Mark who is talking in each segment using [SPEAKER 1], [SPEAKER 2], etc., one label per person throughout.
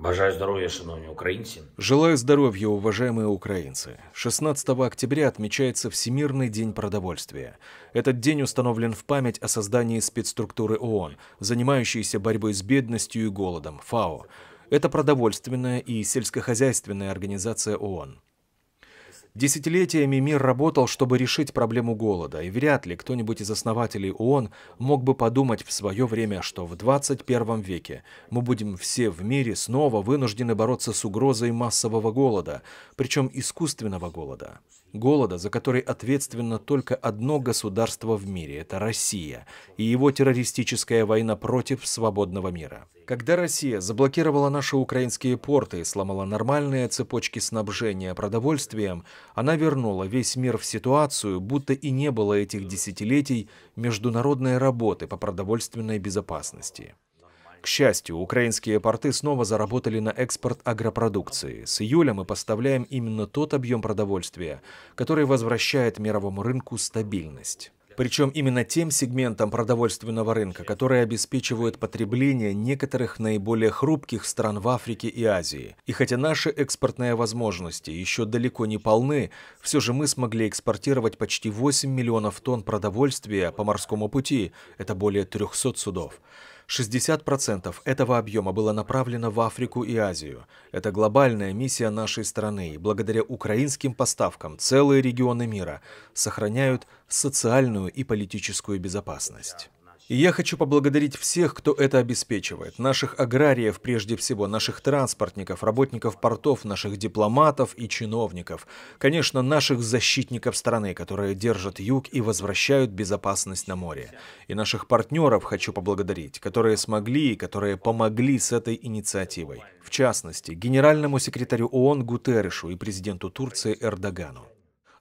[SPEAKER 1] Бажаю здоровья, шановные украинцы. Желаю здоровья, уважаемые украинцы. 16 октября отмечается Всемирный день продовольствия. Этот день установлен в память о создании спецструктуры ООН, занимающейся борьбой с бедностью и голодом, ФАО. Это продовольственная и сельскохозяйственная организация ООН. Десятилетиями мир работал, чтобы решить проблему голода, и вряд ли кто-нибудь из основателей ООН мог бы подумать в свое время, что в 21 веке мы будем все в мире снова вынуждены бороться с угрозой массового голода, причем искусственного голода. Голода, за который ответственно только одно государство в мире – это Россия, и его террористическая война против свободного мира. Когда Россия заблокировала наши украинские порты и сломала нормальные цепочки снабжения продовольствием – она вернула весь мир в ситуацию, будто и не было этих десятилетий международной работы по продовольственной безопасности. К счастью, украинские порты снова заработали на экспорт агропродукции. С июля мы поставляем именно тот объем продовольствия, который возвращает мировому рынку стабильность. Причем именно тем сегментам продовольственного рынка, которые обеспечивают потребление некоторых наиболее хрупких стран в Африке и Азии. И хотя наши экспортные возможности еще далеко не полны, все же мы смогли экспортировать почти 8 миллионов тонн продовольствия по морскому пути, это более 300 судов. 60% этого объема было направлено в Африку и Азию. Это глобальная миссия нашей страны, и благодаря украинским поставкам целые регионы мира сохраняют социальную и политическую безопасность. И я хочу поблагодарить всех, кто это обеспечивает. Наших аграриев прежде всего, наших транспортников, работников портов, наших дипломатов и чиновников. Конечно, наших защитников страны, которые держат юг и возвращают безопасность на море. И наших партнеров хочу поблагодарить, которые смогли и которые помогли с этой инициативой. В частности, генеральному секретарю ООН Гутерришу и президенту Турции Эрдогану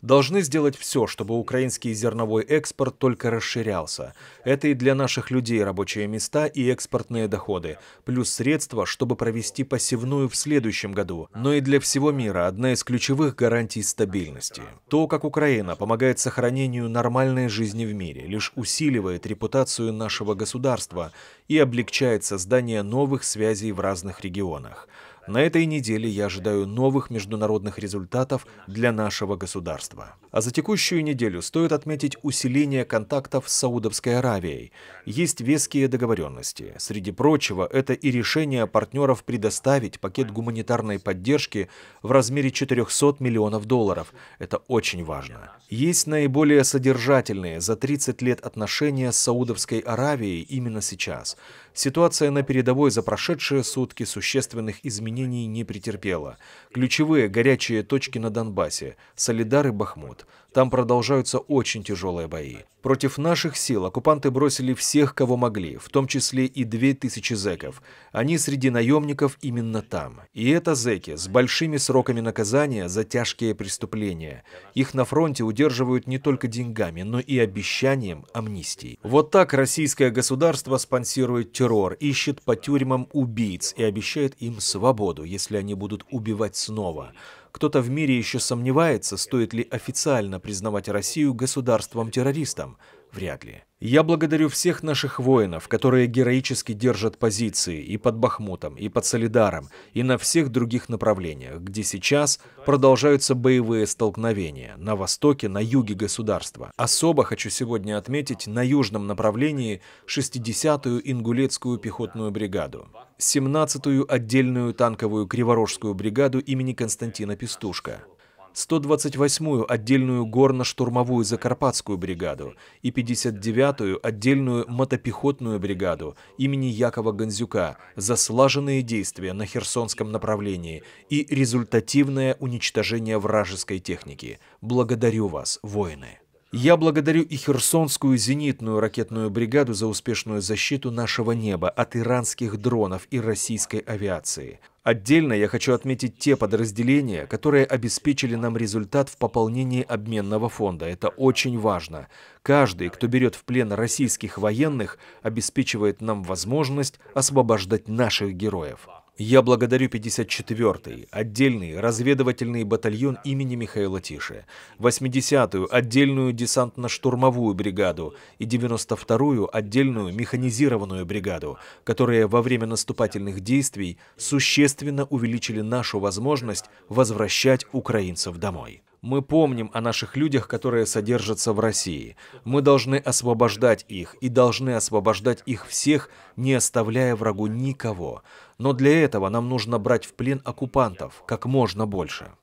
[SPEAKER 1] должны сделать все, чтобы украинский зерновой экспорт только расширялся. Это и для наших людей рабочие места и экспортные доходы, плюс средства, чтобы провести посевную в следующем году, но и для всего мира одна из ключевых гарантий стабильности. То, как Украина помогает сохранению нормальной жизни в мире, лишь усиливает репутацию нашего государства и облегчает создание новых связей в разных регионах. На этой неделе я ожидаю новых международных результатов для нашего государства. А за текущую неделю стоит отметить усиление контактов с Саудовской Аравией. Есть веские договоренности. Среди прочего, это и решение партнеров предоставить пакет гуманитарной поддержки в размере 400 миллионов долларов. Это очень важно. Есть наиболее содержательные за 30 лет отношения с Саудовской Аравией именно сейчас – Ситуация на передовой за прошедшие сутки существенных изменений не претерпела. Ключевые горячие точки на Донбассе – Солидар и Бахмут. Там продолжаются очень тяжелые бои. Против наших сил оккупанты бросили всех, кого могли, в том числе и 2000 зэков. Они среди наемников именно там. И это зэки с большими сроками наказания за тяжкие преступления. Их на фронте удерживают не только деньгами, но и обещанием амнистии. Вот так российское государство спонсирует террор террор, ищет по тюрьмам убийц и обещает им свободу, если они будут убивать снова. Кто-то в мире еще сомневается, стоит ли официально признавать Россию государством-террористом. Вряд ли. Я благодарю всех наших воинов, которые героически держат позиции и под Бахмутом, и под Солидаром, и на всех других направлениях, где сейчас продолжаются боевые столкновения на востоке, на юге государства. Особо хочу сегодня отметить на южном направлении 60-ю Ингулецкую пехотную бригаду, 17-ю отдельную танковую Криворожскую бригаду имени Константина Пестушка, 128-ю отдельную горно-штурмовую Закарпатскую бригаду и 59-ю отдельную мотопехотную бригаду имени Якова Гонзюка за слаженные действия на Херсонском направлении и результативное уничтожение вражеской техники. Благодарю вас, воины! Я благодарю и Херсонскую зенитную ракетную бригаду за успешную защиту нашего неба от иранских дронов и российской авиации. Отдельно я хочу отметить те подразделения, которые обеспечили нам результат в пополнении обменного фонда. Это очень важно. Каждый, кто берет в плен российских военных, обеспечивает нам возможность освобождать наших героев. Я благодарю 54-й, отдельный разведывательный батальон имени Михаила Тиши, 80-ю, отдельную десантно-штурмовую бригаду и 92-ю, отдельную механизированную бригаду, которые во время наступательных действий существенно увеличили нашу возможность возвращать украинцев домой. Мы помним о наших людях, которые содержатся в России. Мы должны освобождать их и должны освобождать их всех, не оставляя врагу никого. Но для этого нам нужно брать в плен оккупантов как можно больше.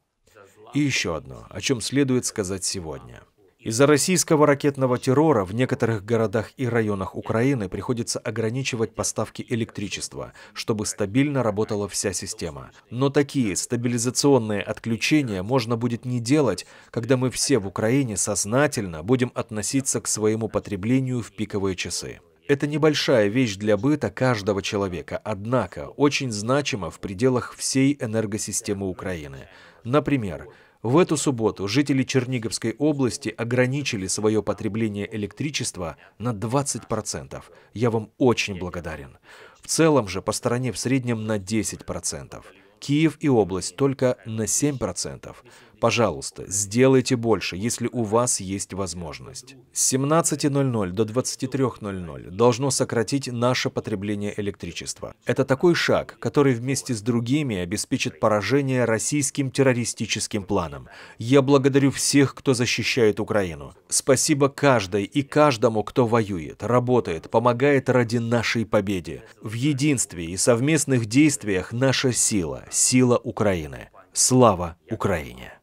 [SPEAKER 1] И еще одно, о чем следует сказать сегодня. Из-за российского ракетного террора в некоторых городах и районах Украины приходится ограничивать поставки электричества, чтобы стабильно работала вся система. Но такие стабилизационные отключения можно будет не делать, когда мы все в Украине сознательно будем относиться к своему потреблению в пиковые часы. Это небольшая вещь для быта каждого человека, однако очень значима в пределах всей энергосистемы Украины. Например, в эту субботу жители Черниговской области ограничили свое потребление электричества на 20%. Я вам очень благодарен. В целом же по стране в среднем на 10%. Киев и область только на 7%. Пожалуйста, сделайте больше, если у вас есть возможность. С 17.00 до 23.00 должно сократить наше потребление электричества. Это такой шаг, который вместе с другими обеспечит поражение российским террористическим планам. Я благодарю всех, кто защищает Украину. Спасибо каждой и каждому, кто воюет, работает, помогает ради нашей победы. В единстве и совместных действиях наша сила, сила Украины. Слава Украине!